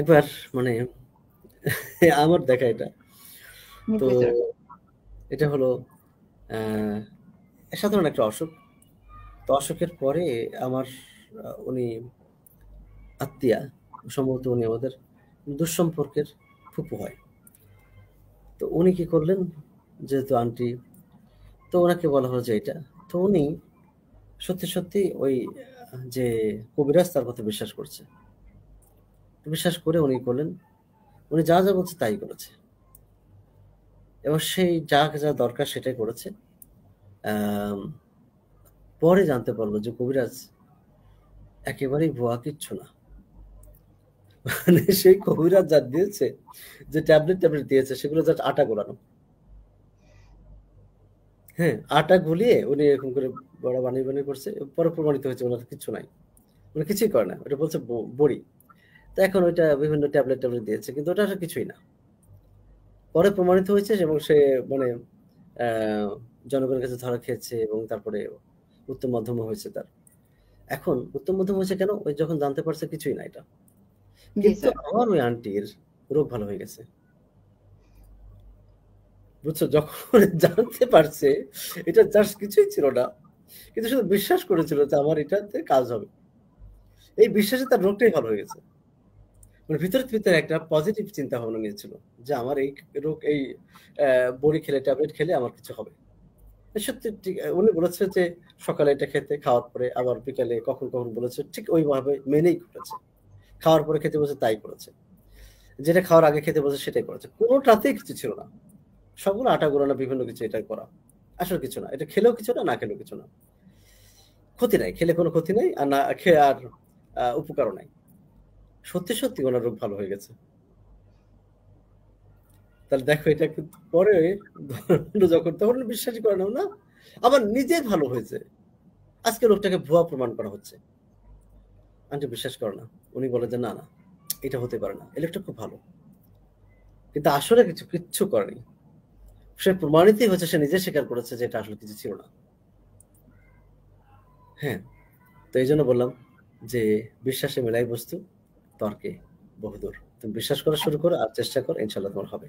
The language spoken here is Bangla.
একবার মানে আমার দেখা এটা তো এটা হলো সাধারণ একটা অসুখ তো অসুখের পরে আমার উনি আত্মীয়া সম্ভবত উনি আমাদের দুঃসম্পর্কের ফুপু হয় তো উনি কি করলেন যেহেতু আন্টি তো ওনাকে বলা হলো যে এটা তো উনি সত্যি সত্যি ওই যে কবিরাজ তার কথা বিশ্বাস করছে বিশ্বাস করে উনি করলেন উনি যা যা বলছে তাই করেছে এবং সেই যা যা দরকার সেটাই করেছে পরে জানতে পারলো যে কবিরাজ একেবারেই ভুয়া কিচ্ছু না মানে সেই কবিরাজ যা দিয়েছে যে ট্যাবলেট ট্যাবলেট দিয়েছে সেগুলো যা আটা গোলানো হ্যাঁ আটা গুলিয়ে উনি এরকম করে বড় বানিয়ে বানিয়ে করছে পরে প্রমাণিত হয়েছে ওনার কিছু নাই মানে কিছুই করে না ওটা বলছে বড়ি তো এখন ওইটা বিভিন্ন ট্যাবলেট ট্যাবলেট দিয়েছে কিন্তু ওটা আসলে কিছুই না পরে প্রমাণিত হয়েছে এবং সে মানে জনগণের কাছে ধরা খেয়েছে এবং তারপরে উত্তম মাধ্যম হয়েছে তার এখন উত্তম মাধ্যম হয়েছে কেন ওই যখন জানতে পারছে কিছুই না এটা কিন্তু আমার ওই আন্টির রোগ ভালো হয়ে গেছে বুঝছো যখন জানতে পারছে এটা জাস্ট কিছুই ছিল না কিন্তু শুধু বিশ্বাস করেছিল যে আমার এটাতে কাজ হবে এই বিশ্বাসে তার রোগটাই ভালো হয়ে গেছে মানে ভিতরে ভিতরে একটা পজিটিভ চিন্তা ভাবনা নিয়েছিল যে আমার এই রোগ এই বড়ি খেলে ট্যাবলেট খেলে আমার কিছু হবে সত্যি ঠিক উনি বলেছে যে সকালে এটা খেতে খাওয়ার পরে আবার বিকালে কখন কখন বলেছে ঠিক ওইভাবে মেনেই করেছে খাওয়ার পরে খেতে বসে তাই করেছে যেটা খাওয়ার আগে খেতে বসে সেটাই করেছে কোনোটাতেই কিছু ছিল না সবগুলো আটা না বিভিন্ন কিছু এটাই করা আসলে কিছু না এটা খেলেও কিছু না না খেলেও কিছু না ক্ষতি নাই খেলে কোনো ক্ষতি নাই আর না খেয়ে আর উপকারও নাই সত্যি সত্যি ওনার রোগ ভালো হয়ে গেছে তাহলে দেখো এটা পরে যখন তখন বিশ্বাসই করে না আবার নিজে ভালো হয়েছে আজকে রোগটাকে ভুয়া প্রমাণ করা হচ্ছে আন্টি বিশ্বাস করে না উনি বলে যে না না এটা হতে পারে না এলোকটা খুব ভালো কিন্তু আসলে কিছু কিচ্ছু করেনি সে প্রমাণিতই হচ্ছে সে নিজে স্বীকার করেছে যে এটা আসলে কিছু ছিল না হ্যাঁ তো এই জন্য বললাম যে বিশ্বাসে মেলাই বস্তু তর্কে বহুদূর তুমি বিশ্বাস করা শুরু করো আর চেষ্টা করো ইনশাল্লাহ তোমার হবে